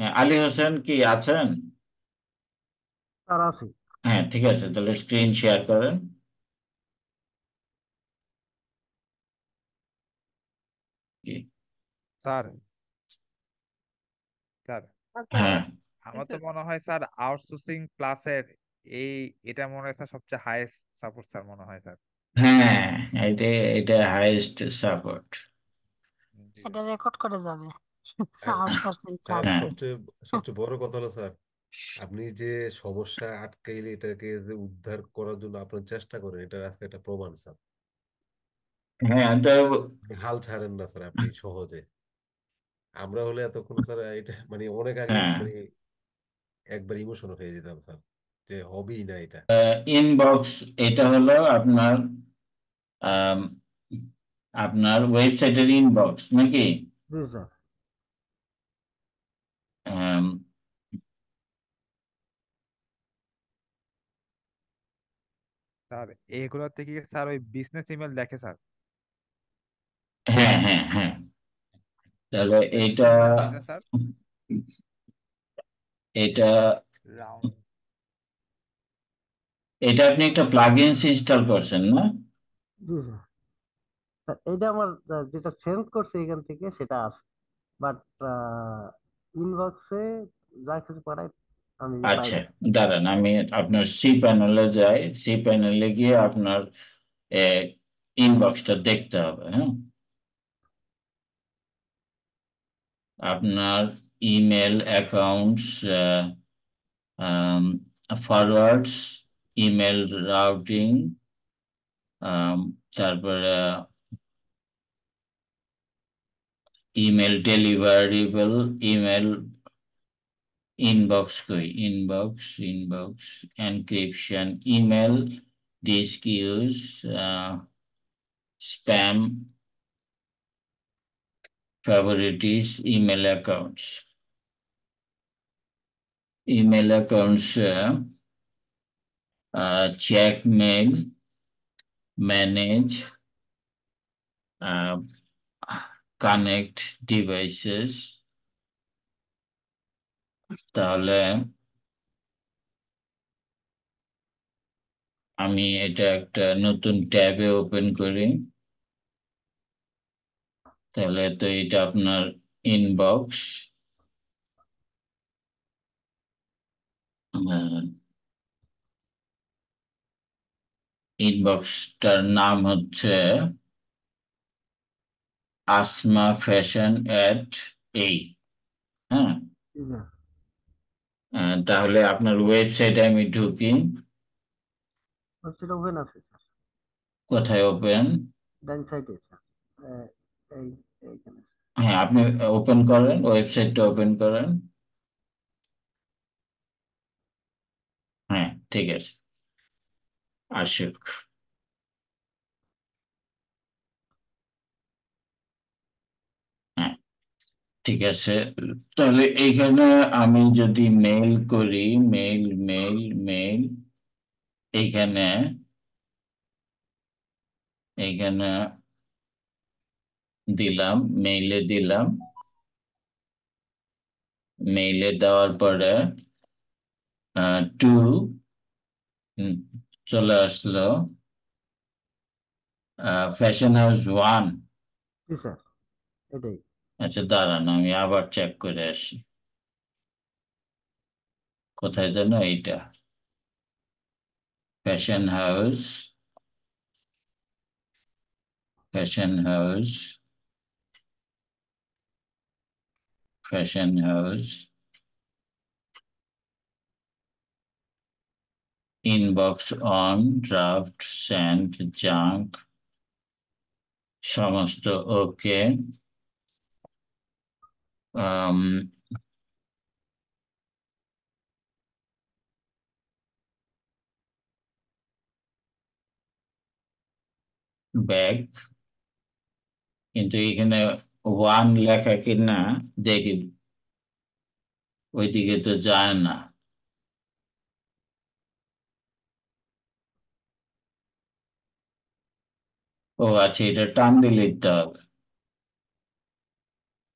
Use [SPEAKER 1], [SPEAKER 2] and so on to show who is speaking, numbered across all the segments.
[SPEAKER 1] হ্যাঁ, আলী হোসেন কি আছেন হ্যাঁ ঠিক আছে তাহলে স্ক্রিন শেয়ার করেন স্যার স্যার হ্যাঁ আমার তো মনে হয় স্যার আউটসোর্সিং ক্লাসের এই এটা মনে হয় স্যার সবচেয়ে হাইয়েস্ট সাপোর্ট স্যার মনে হয় স্যার হ্যাঁ এটা এটা হাইয়েস্ট সাপোর্ট এটা রেকর্ড করে যাবে হ্যাঁ, হ্যাঁ। হ্যাঁ। সবচেয়ে বড় কথা স্যার আপনি যে সমস্যা আটকাইলে এটাকে যে উদ্ধার করার জন্য আপনার চেষ্টা করেন এটা আজকে একটা প্রমাণ স্যার হ্যাঁ এটা হাল ছাড়েন না স্যার আপনি সহজে আমরা হলে এতক্ষণ স্যার এটা মানে অনেক আগে মানে একবার ইমোশন হয়ে যেতাম স্যার যে না এটা ইনবক্স এটা হলো আপনার আপনার ওয়েবসাইটের ইনবক্স নাকি জি স্যার Um, স্যার এগুলো থেকে স্যার ওই বিজনেস ইমেল দেখে স্যার হ্যাঁ হ্যাঁ হ্যাঁ এটা এটা রাউন্ড এটা আপনি একটা প্লাগইনস ইনস্টল করছেন না এটা আমার যেটা সেন্ড করছে এখান থেকে সেটা আছে বাট ইনবক্সে যা কিছু পাঠাই আমি আচ্ছা দাঁড়ান আমি আপনার সি প্যানেলে যাই সি প্যানেলে গিয়ে আপনার ইনবক্সটা দেখতে হবে হ্যাঁ আপনার email accounts forwards email routing তারপরে email deliverable email inbox koi inbox inbox encryption email disk use uh, spam favorites email accounts email accounts uh, uh, check mail manage uh, connect devices তাহলে আমি এটা একটা নতুন ট্যাবে open করি তাহলে তো এটা আপনার ইনবক্স ইনবক্সটার নাম হচ্ছে আসমা ফ্যাশন অ্যাট এই হ্যাঁ তাহলে আপনার ওয়েবসাইটে আমি ঢুকি ওয়েবসাইট ওপেন আছে কোথায় ওপেন হ্যাঁ আপনি ওপেন করেন ওয়েবসাইটটা ওপেন করেন হ্যাঁ ঠিক আছে আশুক ঠিক আছে তাহলে এইখানে আমি যদি মেইল করি মেইল মেইল মেইল এইখানে এইখানে দিলাম মেইলে দিলাম মেইলে দেওয়ার পরে টু চলে আসলো ফ্যাশন হাউস ওয়ান আচ্ছা দাঁড়ান আমি আবার চেক করে আসি কোথায় যেন এইটা fashion house fashion house fashion house inbox on draft sent junk সমস্ত ওকে Mm. Um, ব্যাগ কিন্তু এখানে ওয়ান লেখা কিনা দেখি ওইদিকে তো যায় না ও আচ্ছা এটা টান দিলে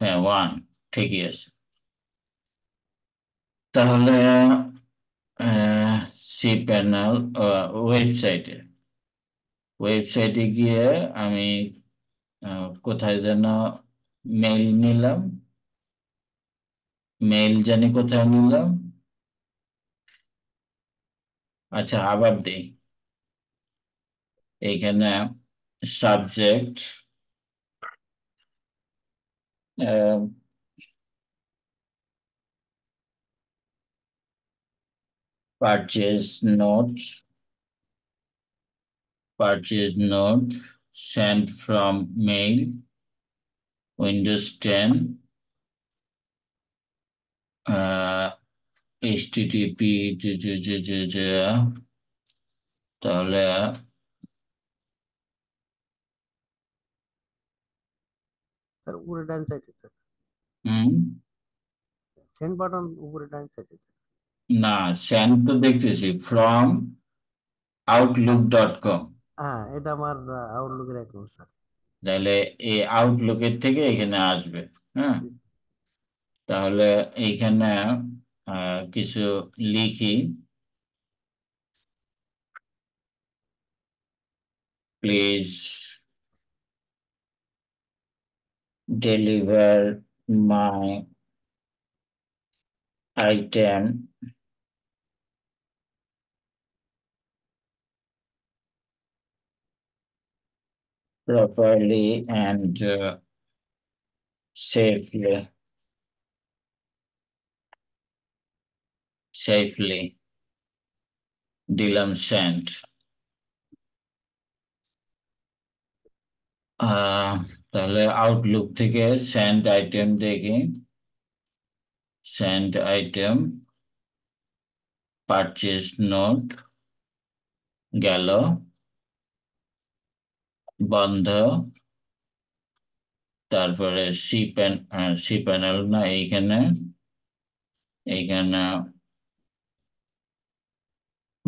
[SPEAKER 1] হ্যাঁ ওয়ান ঠিকই আছে তাহলে সি প্যানেল ওয়েবসাইটে ওয়েবসাইটে গিয়ে আমি কোথায় যেন মেইল নিলাম মেইল জানি কোথায় নিলাম আচ্ছা আবার দিই এইখানে subject purchase note purchase note sent from mail windows 10 uh, http তাহলে স্যার উপরে ডান সাইডে স্যার হুম সেন্ড বাটন উপরে ডান সাইডে না সেন তো দেখতেছি ফ্রম আউটলুক ডট কম হ্যাঁ এটা আমার আউটলুকের অ্যাকাউন্ট স্যার তাহলে এই আউটলুকের থেকে এখানে আসবে হ্যাঁ তাহলে এইখানে কিছু লিখি please deliver my item properly and uh, safely. Safely. Dilam sent. Uh, তাহলে আউটলুক থেকে সেন্ড আইটেম দেখি সেন্ড আইটেম পারচেস নোট গেল বান্ধা তারপরে সি প্যান সি প্যানেল না এইখানে এইখানে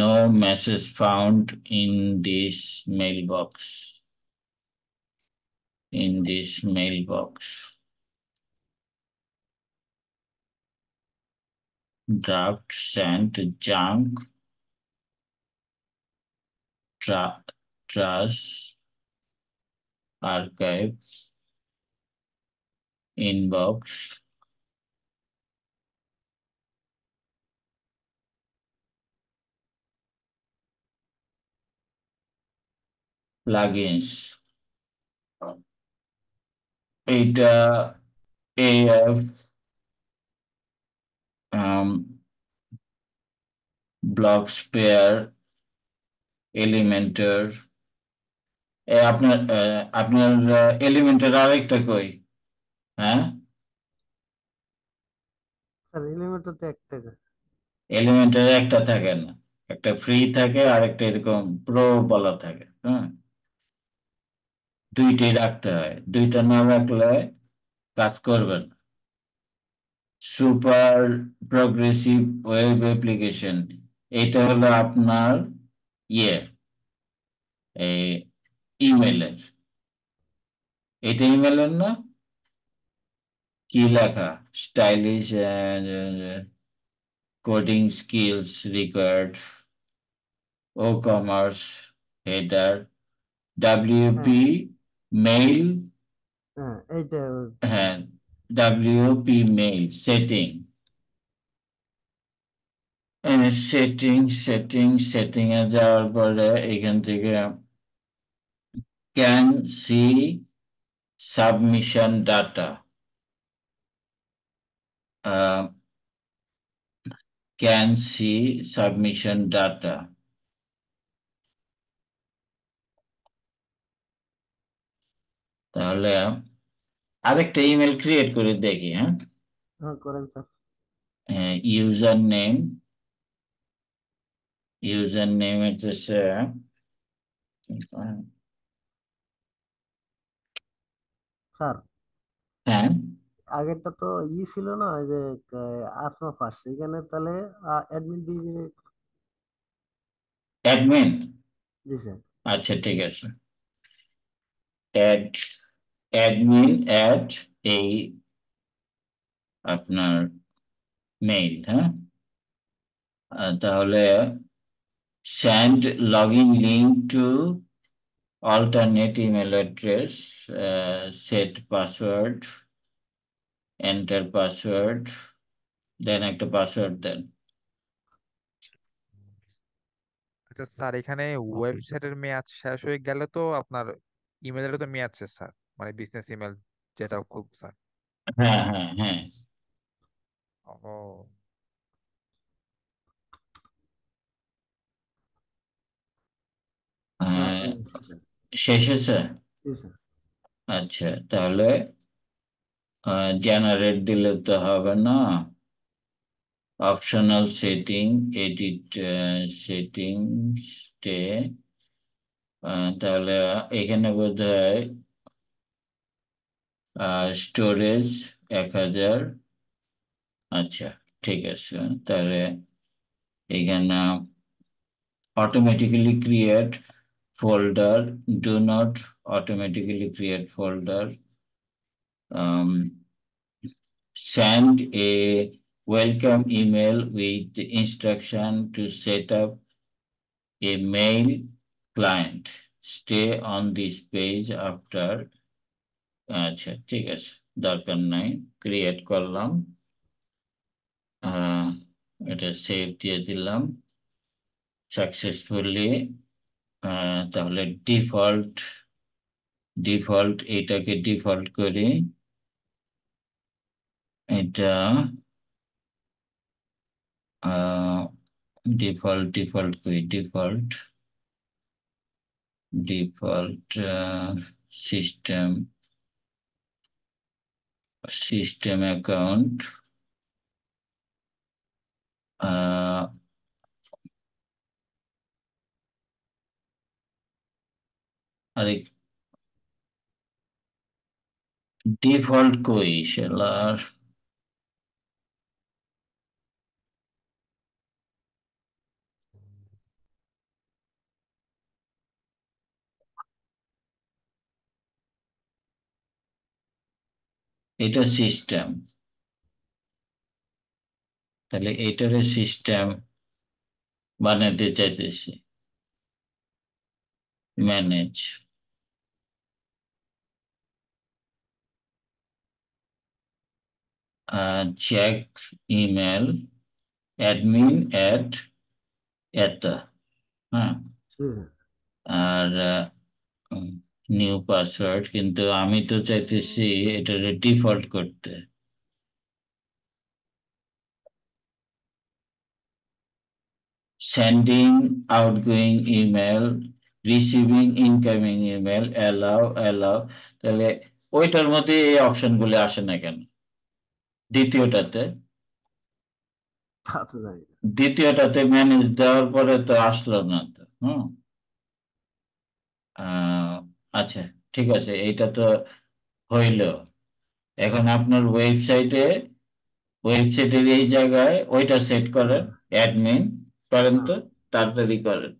[SPEAKER 1] no message found in this mailbox in this mailbox draft sent junk tra trash archive inbox plugins এটা AF um, blocks pair elementor আপনার আপনার এলিমেন্টের আরেকটা কই হ্যাঁ এলিমেন্টের একটা থাকে না একটা ফ্রি থাকে আর একটা এরকম প্রো বলা থাকে হ্যাঁ দুইটাই রাখতে হয় দুইটা না রাখলে কাজ করবে না সুপার প্রগ্রেসিভ ওয়েব অ্যাপ্লিকেশন এটা হলো আপনার ইয়ে এই ইমেলের এটা ইমেলের না কি লেখা stylish coding skills required WooCommerce header WP mail হ্যাঁ WP mail setting setting setting setting এ যাওয়ার পরে এখান থেকে can see submission data. Uh, can see submission data. তাহলে আরেকটা ইমেল ক্রিয়েট করে দেখি হ্যাঁ করেন sir username username এটা স্যার স্যার হ্যাঁ আগেরটা তো ই ছিল না ওই যে আসমা ফার্স্ট এখানে তাহলে অ্যাডমিন দিয়ে দিবে অ্যাডমিন জি স্যার আচ্ছা ঠিক আছে অ্যাড অ্যাডমিন অ্যাড এই আপনার মেইল হ্যাঁ তাহলে login link to alternate email address, uh, set password, enter password, then একটা password দেন আচ্ছা স্যার এখানে ওয়েবসাইটের মেয়াদ শেষ হয়ে গেলে তো আপনার ইমেলেরও তো মেয়াদ শেষ স্যার মানে বিজনেস ইমেল যেটা খুব স্যার হ্যাঁ হ্যাঁ হ্যাঁ ও শেষ হয়েছে আচ্ছা তাহলে জেনারেট দিলে তো হবে না অপশনাল সেটিং এডিট সেটিংসে তাহলে এখানে বোধ হয় স্টোরেজ এক হাজার আচ্ছা ঠিক আছে তাহলে এখানে automatically create folder do not automatically create folder um, send a welcome email with the instruction to set up a mail client stay on this page after আচ্ছা ঠিক আছে দরকার নাই ক্রিয়েট করলাম এটা সেভ দিয়ে দিলাম সাকসেসফুলি তাহলে ডিফল্ট ডিফল্ট এটাকে ডিফল্ট করে এটা ডিফল্ট ডিফল্ট করি default default system system account আহ আরে ডিফল্ট কই সেলার এটা সিস্টেম তাহলে এটারে সিস্টেম বানাতে চাইতেছি manage uh, check email admin at at হ্যাঁ আর নিউ পাসওয়ার্ড কিন্তু আমি তো চাইতেছি এটা ডিফল্ট করতে sending outgoing email receiving incoming email allow allow তাহলে ওইটার মধ্যে এই অপশনগুলি আসে না কেন দ্বিতীয়টাতে দ্বিতীয়টাতে ম্যানেজ দেওয়ার পরে তো আসলো না তো হুম আচ্ছা ঠিক আছে এইটা তো হইল এখন আপনার ওয়েবসাইটে ওয়েবসাইটের এই জায়গায় ওইটা সেট করেন অ্যাডমিন করেন তো তাড়াতাড়ি করেন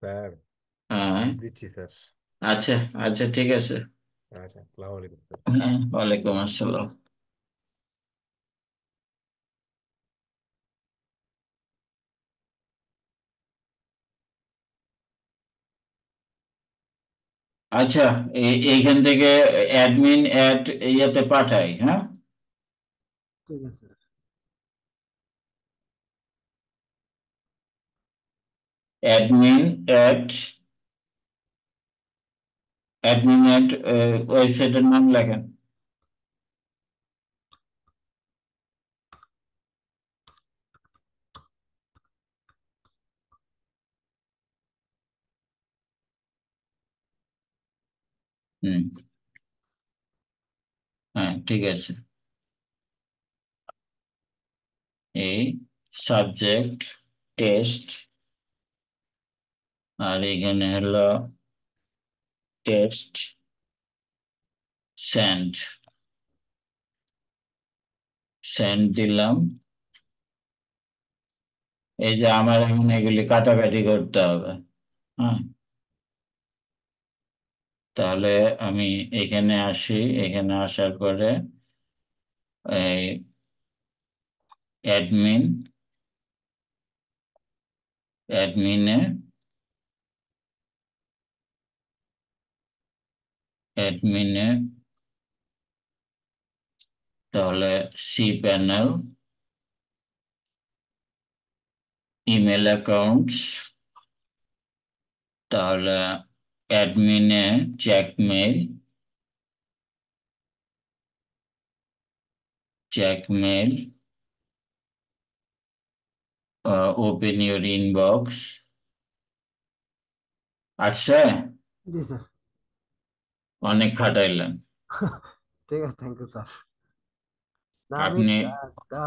[SPEAKER 1] স্যার হ্যাঁ দিচ্ছি স্যার আচ্ছা আচ্ছা ঠিক আছে আচ্ছা আসসালামু আলাইকুম হ্যাঁ ওয়ালাইকুম আসসালাম আচ্ছা এইখান থেকে অ্যাডমিন অ্যাট ইয়েতে পাঠাই হ্যাঁ ঠিক অ্যাডমিন অ্যাট অ্যাডমিন অ্যাট ওয়েবসাইটের নাম লেখেন হুম হ্যাঁ ঠিক আছে এই সাবজেক্ট টেস্ট আর এখানে হলো test send সেন্ড দিলাম এই যে আমার এখন এগুলি কাটাকাটি করতে হবে হ্যাঁ তাহলে আমি এখানে আসি এখানে আসার পরে এই অ্যাডমিন অ্যাডমিনে অ্যাডমিনে তাহলে সি প্যানেল ইমেল অ্যাকাউন্টস তাহলে অ্যাডমিনে check mail check mail open your inbox আচ্ছা অনেক খাটাইলেন ঠিক আছে থ্যাংক ইউ স্যার না আমি আপনি-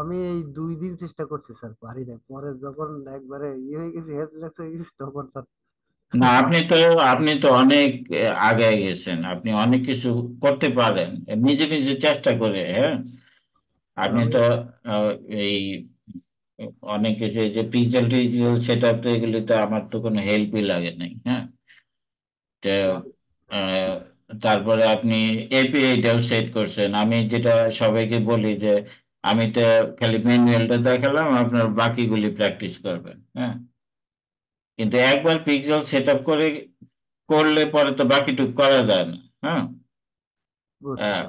[SPEAKER 1] আমি এই দুই দিন চেষ্টা করছি স্যার পারি না পরে যখন একবারে ইয়ে হয়ে গেছি হেল্পলেস হয়ে গেছি তখন স্যার না আপনি তো আপনি তো অনেক আগে গেছেন আপনি অনেক কিছু করতে পারেন নিজে নিজে চেষ্টা করে হ্যাঁ আপনি তো এই অনেক কিছু যে পিক্সেল টিক্সেল সেট আপ তো তো আমার তো কোনো হেল্পই লাগে নাই হ্যাঁ তো আহ, তারপরে আপনি এপিআইটাও সেট করছেন আমি যেটা সবাইকে বলি যে আমি তো খালি ম্যানুয়ালটা দেখালাম আপনার বাকিগুলি প্র্যাকটিস করবেন হ্যাঁ কিন্তু একবার পিক্সেল সেট আপ করে করলে পরে তো বাকিটুকু করা যায় না হ্যাঁ হ্যাঁ,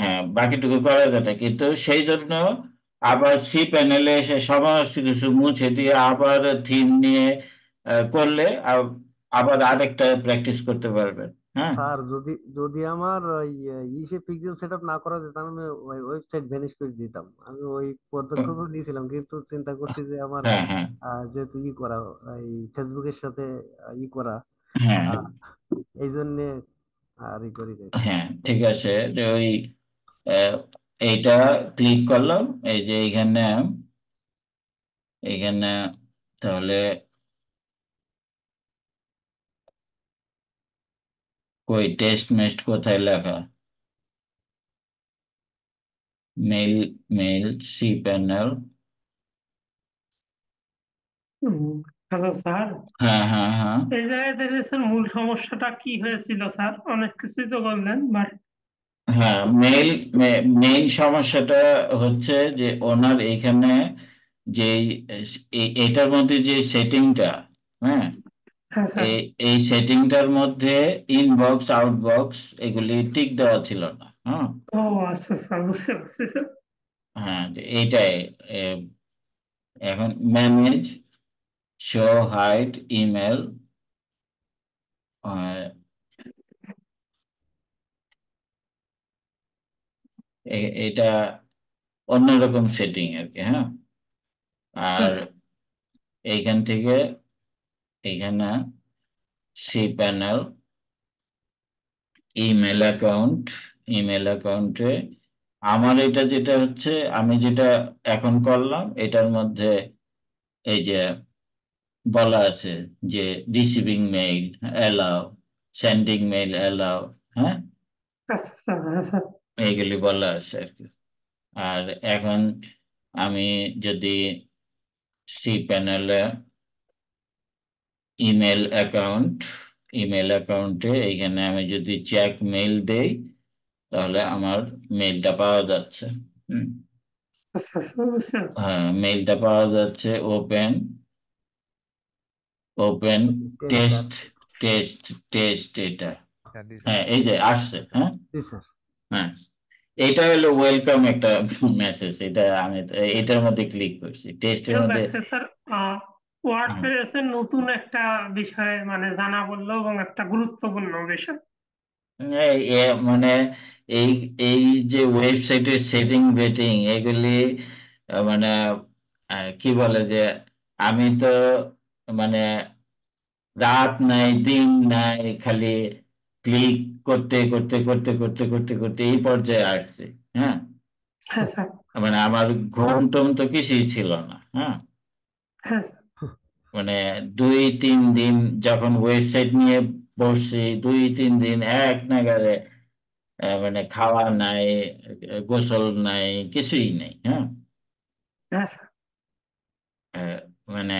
[SPEAKER 1] হ্যাঁ বাকিটুকু করা যায় না কিন্তু সেই জন্য আবার সি প্যানেলে এসে সমস্ত কিছু মুছে দিয়ে আবার থিম নিয়ে করলে আবার আরেকটা প্র্যাকটিস করতে পারবেন হ্যাঁ। আর যদি যদি আমার ইসে পিক্সেল আপ না করা যেত আমি ওয়েবসাইট ভ্যানিশ করে দিতাম আমি ওই পদক্ষেপ নিয়েছিলাম কিন্তু চিন্তা করছি যে আমার হ্যাঁ, হ্যাঁ। যেহেতু ই করা এই ফেসবুকের সাথে ই করা এই জন্য আর ই করি হ্যাঁ ঠিক আছে যে ওই এইটা ক্লিক করলাম এই যে এইখানে এইখানে তাহলে কই টেস্ট মেস্ট কোথায় লেখা mail mail cPanel hello sir হ্যাঁ হ্যাঁ হ্যাঁ এই জায়গায় স্যার মূল সমস্যাটা কি হয়েছিল স্যার অনেক কিছুই তো বললেন বাট হ্যাঁ মেইল মেইন সমস্যাটা হচ্ছে যে ওনার এখানে যে এটার মধ্যে যে সেটিংটা হ্যাঁ আচ্ছা। এই এই সেটিংটার মধ্যে ইনবক্স আউটবক্স এগুলি টিক দেওয়া ছিল না আচ্ছা, আচ্ছা, হ্যাঁ এইটাই এখন ম্যানেজ শো হাইট ইমেল এটা অন্যরকম সেটিং আর কি হ্যাঁ আর এইখান থেকে এখানে C panel email account email অ্যাকাউন্টে আমার এটা যেটা হচ্ছে আমি যেটা এখন করলাম এটার মধ্যে এই যে বলা আছে যে receiving mail allow sending mail allow হ্যাঁ, হ্যাঁ, হ্যাঁ এইগুলি বলা আছে আর কি আর এখন আমি যদি সি প্যানেলে ইমেল অ্যাকাউন্ট ইমেল অ্যাকাউন্টে এখানে আমি যদি চেক মেল দেই তাহলে আমার মেলটা পাওয়া যাচ্ছে হ্যাঁ মেলটা পাওয়া যাচ্ছে open open test test test এটা হ্যাঁ এই যে আসছে হ্যাঁ হ্যাঁ এটা হলো ওয়েলকাম একটা মেসেজ এটা আমি এটার মধ্যে ক্লিক করছি টেস্টের মধ্যে ওয়ার্ডপ্রেসের নতুন একটা বিষয় মানে জানা বললো এবং একটা গুরুত্বপূর্ণ বিষয় মানে এই এই যে ওয়েবসাইটের সেটিং বেটিং এগুলি মানে কি বলে যে আমি তো মানে রাত নাই দিন নাই খালি ক্লিক করতে করতে করতে করতে করতে করতে এই পর্যায়ে আসছি হ্যাঁ, হ্যাঁ মানে আমার ঘুম টুম তো কিছুই ছিল না হ্যাঁ, হ্যাঁ মানে দুই তিন দিন যখন ওয়েবসাইট নিয়ে বসছি দুই তিন দিন এক নাগারে মানে খাওয়া নাই গোসল নাই কিছুই নাই হ্যাঁ, হ্যাঁ মানে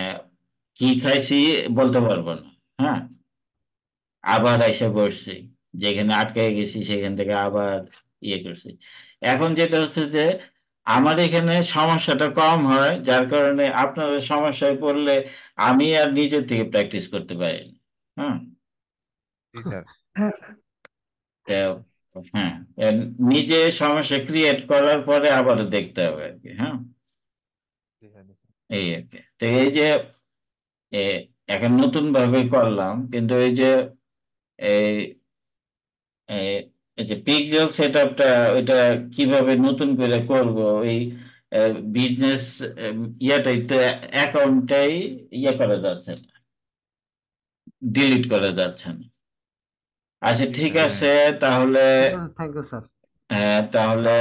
[SPEAKER 1] কি খাইছি বলতে পারবো না হ্যাঁ আবার এসে বসছি যেখানে আটকে গেছি সেখান থেকে আবার ইয়ে করছি এখন যেটা হচ্ছে যে আমার এখানে সমস্যাটা কম হয় যার কারণে আপনারা সমস্যায় পড়লে আমি আর নিজের থেকে প্র্যাকটিস করতে পারি হ্যাঁ হ্যাঁ, হ্যাঁ। নিজে সমস্যা ক্রিয়েট করার পরে আবার দেখতে হবে আর কি হ্যাঁ এই আর কি তো এই যে এখন নতুন ভাবে করলাম কিন্তু এই যে এই এই যে পিক্সেল সেট আপটা ওইটা কিভাবে নতুন করে করব এই বিজনেস ইয়াটাই তো অ্যাকাউন্টটাই ইয়ে করা যাচ্ছে না ডিলিট করা যাচ্ছে না আচ্ছা ঠিক হ্যাঁ। আছে তাহলে থ্যাংক ইউ স্যার হ্যাঁ তাহলে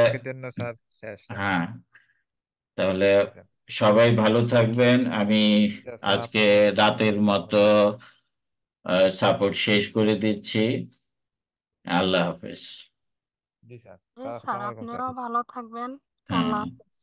[SPEAKER 1] হ্যাঁ তাহলে সবাই ভালো থাকবেন আমি আজকে রাতের মতো সাপোর্ট শেষ করে দিচ্ছি আল্লাহ হাফেজ জি স্যার স্যার আপনারাও ভালো থাকবেন হ্যাঁ। আল্লাহ হাফেজ